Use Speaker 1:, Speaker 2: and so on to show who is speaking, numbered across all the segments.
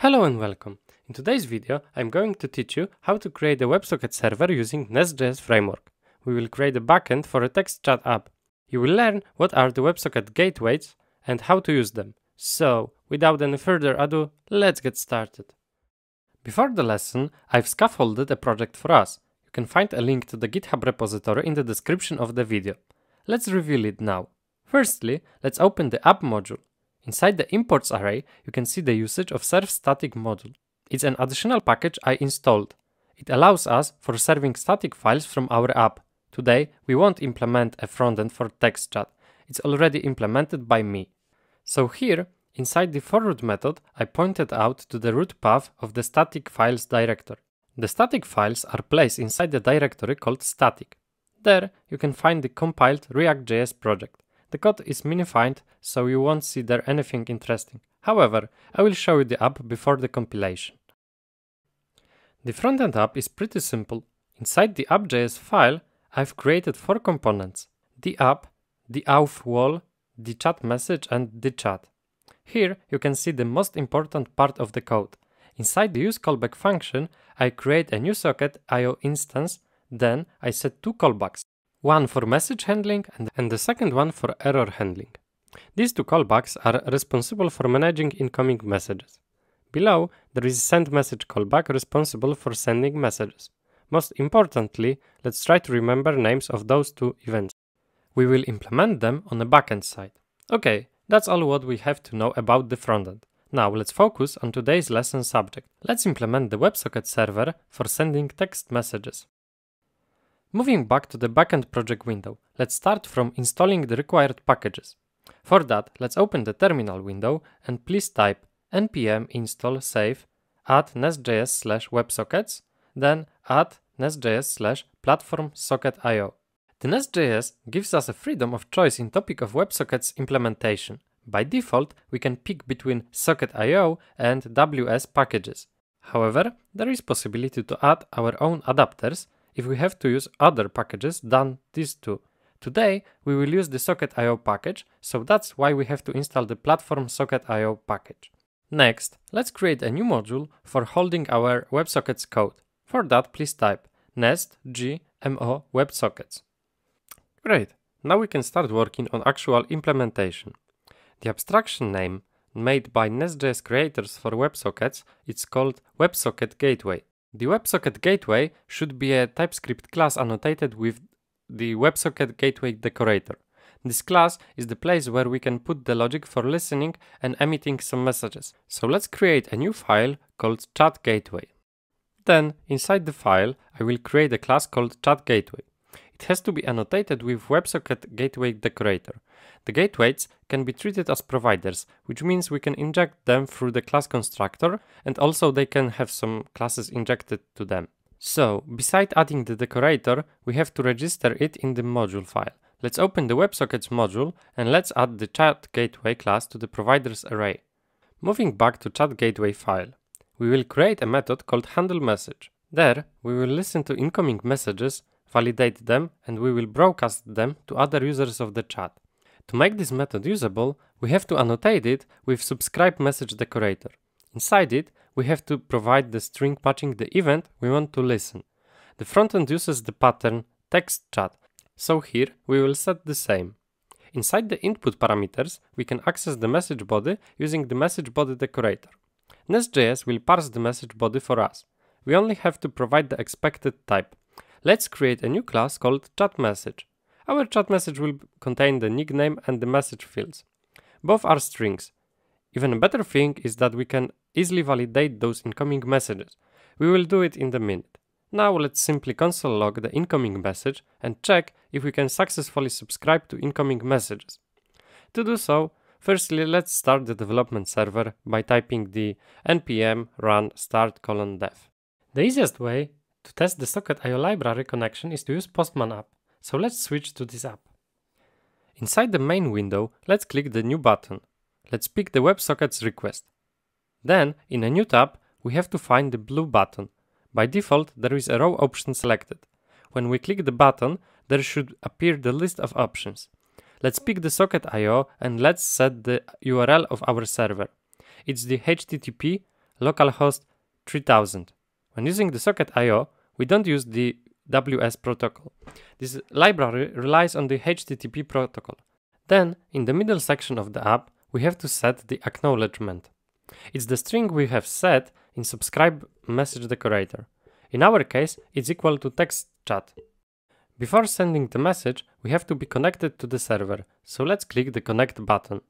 Speaker 1: Hello and welcome. In today's video, I'm going to teach you how to create a WebSocket server using Nest.js framework. We will create a backend for a text chat app. You will learn what are the WebSocket gateways and how to use them. So, without any further ado, let's get started. Before the lesson, I've scaffolded a project for us. You can find a link to the GitHub repository in the description of the video. Let's reveal it now. Firstly, let's open the app module Inside the imports array, you can see the usage of serve static module. It's an additional package I installed. It allows us for serving static files from our app. Today, we won't implement a frontend for text chat. It's already implemented by me. So here, inside the forward method, I pointed out to the root path of the static files directory. The static files are placed inside the directory called static. There, you can find the compiled React.js project. The code is minified, so you won't see there anything interesting. However, I will show you the app before the compilation. The frontend app is pretty simple. Inside the app.js file, I've created four components. The app, the auth wall, the chat message and the chat. Here you can see the most important part of the code. Inside the use callback function, I create a new socket IO instance, then I set two callbacks, one for message handling and the second one for error handling. These two callbacks are responsible for managing incoming messages. Below, there is a send message callback responsible for sending messages. Most importantly, let's try to remember names of those two events. We will implement them on the backend side. Okay, that's all what we have to know about the frontend. Now let's focus on today's lesson subject. Let's implement the WebSocket server for sending text messages. Moving back to the backend project window, let's start from installing the required packages. For that, let's open the terminal window and please type npm install save add nestjs slash websockets, then add nestjs slash platform socket.io. The nestjs gives us a freedom of choice in topic of WebSockets implementation. By default, we can pick between socket.io and WS packages. However, there is possibility to add our own adapters, if we have to use other packages than these two. Today, we will use the socket.io package, so that's why we have to install the platform socket.io package. Next, let's create a new module for holding our WebSockets code. For that, please type nest g mo WebSockets. Great, now we can start working on actual implementation. The abstraction name made by Nest.js creators for WebSockets is called WebSocket Gateway. The WebSocket gateway should be a TypeScript class annotated with the WebSocket gateway decorator. This class is the place where we can put the logic for listening and emitting some messages. So let's create a new file called chat gateway. Then inside the file, I will create a class called chat gateway. It has to be annotated with WebSocket gateway decorator. The gateways can be treated as providers, which means we can inject them through the class constructor and also they can have some classes injected to them. So, beside adding the decorator, we have to register it in the module file. Let's open the WebSockets module and let's add the chat gateway class to the providers array. Moving back to chat gateway file, we will create a method called handle message. There, we will listen to incoming messages validate them, and we will broadcast them to other users of the chat. To make this method usable, we have to annotate it with subscribe message decorator. Inside it, we have to provide the string matching the event we want to listen. The frontend uses the pattern text chat, so here we will set the same. Inside the input parameters, we can access the message body using the message body decorator. Nest.js will parse the message body for us. We only have to provide the expected type, let's create a new class called ChatMessage. Our ChatMessage will contain the nickname and the message fields. Both are strings. Even a better thing is that we can easily validate those incoming messages. We will do it in the minute. Now let's simply console log the incoming message and check if we can successfully subscribe to incoming messages. To do so, firstly let's start the development server by typing the npm run start colon dev. The easiest way to test the socket IO library connection is to use Postman app, so let's switch to this app. Inside the main window, let's click the new button. Let's pick the WebSockets request. Then, in a new tab, we have to find the blue button. By default, there is a row option selected. When we click the button, there should appear the list of options. Let's pick the socket IO and let's set the URL of our server. It's the http localhost 3000. When using the socket I.O., we don't use the WS protocol. This library relies on the HTTP protocol. Then, in the middle section of the app, we have to set the acknowledgement. It's the string we have set in subscribe message decorator. In our case, it's equal to text chat. Before sending the message, we have to be connected to the server, so let's click the connect button.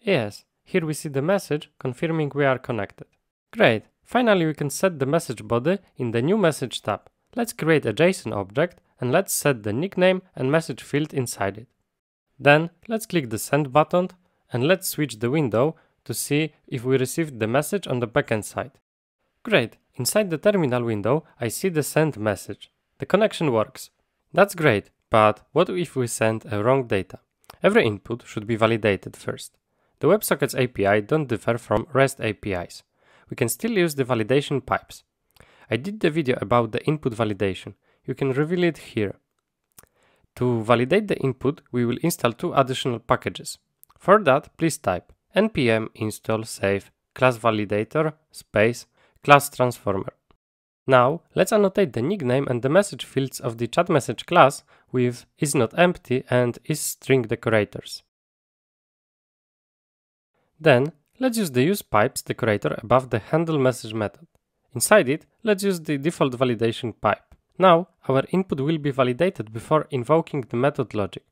Speaker 1: Yes, here we see the message confirming we are connected. Great, Finally, we can set the message body in the new message tab. Let's create a JSON object and let's set the nickname and message field inside it. Then let's click the send button and let's switch the window to see if we received the message on the backend side. Great, inside the terminal window I see the send message. The connection works. That's great, but what if we send a wrong data? Every input should be validated first. The WebSockets API don't differ from REST APIs we can still use the validation pipes. I did the video about the input validation. You can reveal it here. To validate the input, we will install two additional packages. For that, please type npm install save class validator space class transformer. Now, let's annotate the nickname and the message fields of the chat message class with isNotEmpty and decorators. Then, let's use the use pipes decorator above the handleMessage method. Inside it, let's use the default validation pipe. Now, our input will be validated before invoking the method logic.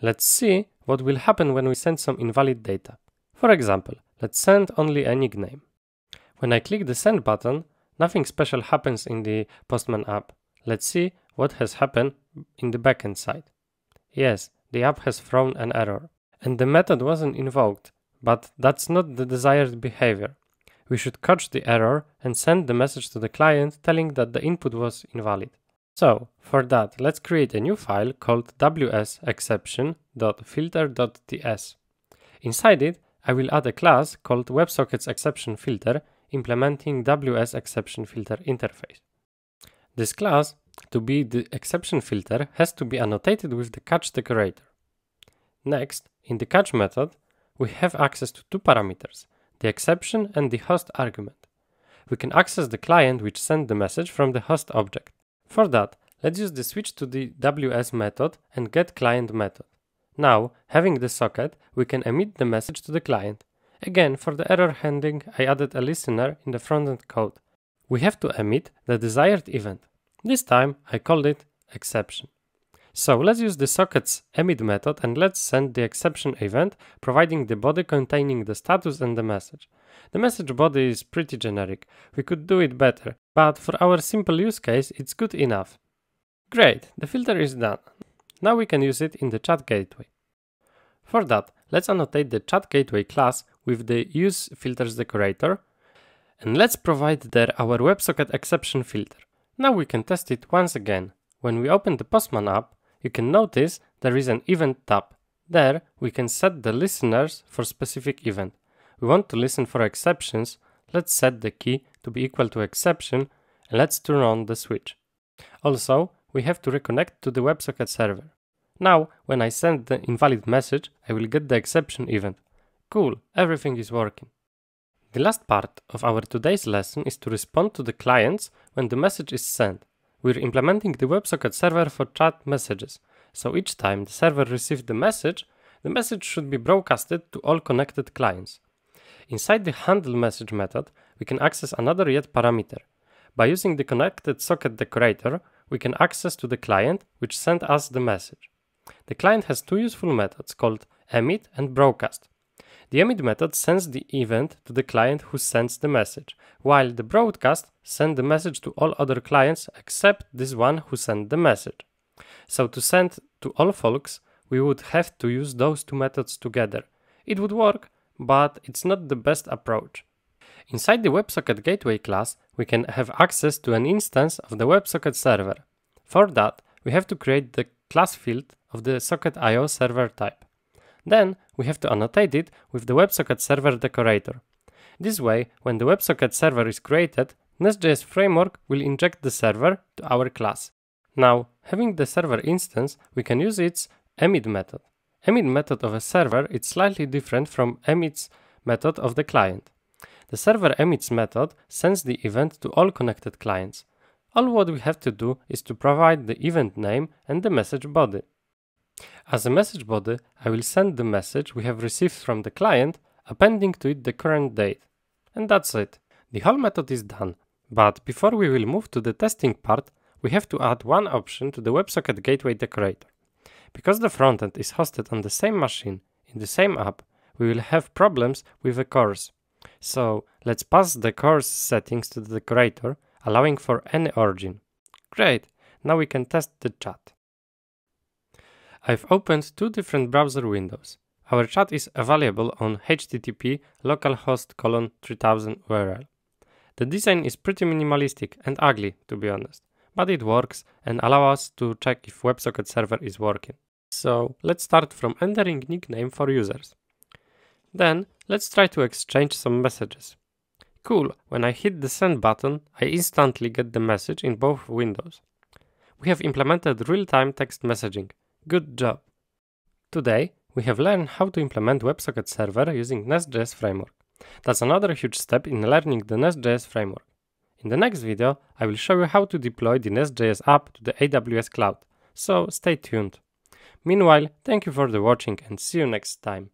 Speaker 1: Let's see what will happen when we send some invalid data. For example, let's send only a nickname. When I click the send button, nothing special happens in the Postman app. Let's see what has happened in the backend side. Yes, the app has thrown an error. And the method wasn't invoked, but that's not the desired behavior. We should catch the error and send the message to the client telling that the input was invalid. So, for that, let's create a new file called wsexception.filter.ts. Inside it, I will add a class called WebSocketsExceptionFilter implementing WSExceptionFilter interface. This class, to be the exception filter, has to be annotated with the catch decorator. Next, in the catch method, we have access to two parameters, the exception and the host argument. We can access the client which sent the message from the host object. For that, let's use the switch to the WS method and get client method. Now, having the socket, we can emit the message to the client. Again, for the error handling, I added a listener in the frontend code. We have to emit the desired event. This time, I called it exception. So let's use the sockets emit method and let's send the exception event, providing the body containing the status and the message. The message body is pretty generic, we could do it better, but for our simple use case it's good enough. Great, the filter is done. Now we can use it in the chat gateway. For that, let's annotate the chat gateway class with the use filters decorator, and let's provide there our WebSocket exception filter. Now we can test it once again. When we open the Postman app, you can notice there is an event tab. There we can set the listeners for specific event. We want to listen for exceptions, let's set the key to be equal to exception and let's turn on the switch. Also, we have to reconnect to the WebSocket server. Now, when I send the invalid message, I will get the exception event. Cool, everything is working. The last part of our today's lesson is to respond to the clients when the message is sent. We're implementing the WebSocket server for chat messages. So each time the server receives the message, the message should be broadcasted to all connected clients. Inside the handle message method, we can access another yet parameter. By using the connected socket decorator, we can access to the client which sent us the message. The client has two useful methods called emit and broadcast. The emit method sends the event to the client who sends the message, while the broadcast sends the message to all other clients except this one who sent the message. So to send to all folks, we would have to use those two methods together. It would work, but it's not the best approach. Inside the WebSocket Gateway class, we can have access to an instance of the WebSocket server. For that, we have to create the class field of the socket.io server type. Then we have to annotate it with the WebSocket server decorator. This way, when the WebSocket server is created, Nest.js framework will inject the server to our class. Now, having the server instance, we can use its emit method. Emit method of a server is slightly different from emits method of the client. The server emits method sends the event to all connected clients. All what we have to do is to provide the event name and the message body. As a message body, I will send the message we have received from the client, appending to it the current date. And that's it. The whole method is done. But before we will move to the testing part, we have to add one option to the WebSocket Gateway Decorator. Because the frontend is hosted on the same machine, in the same app, we will have problems with the cores. So let's pass the course settings to the decorator, allowing for any origin. Great, now we can test the chat. I've opened two different browser windows. Our chat is available on http localhost colon 3000 URL. The design is pretty minimalistic and ugly, to be honest, but it works and allows us to check if WebSocket server is working. So let's start from entering nickname for users. Then let's try to exchange some messages. Cool, when I hit the send button, I instantly get the message in both windows. We have implemented real-time text messaging, Good job! Today, we have learned how to implement WebSocket server using Nest.js framework. That's another huge step in learning the Nest.js framework. In the next video, I will show you how to deploy the Nest.js app to the AWS cloud, so stay tuned. Meanwhile, thank you for the watching and see you next time.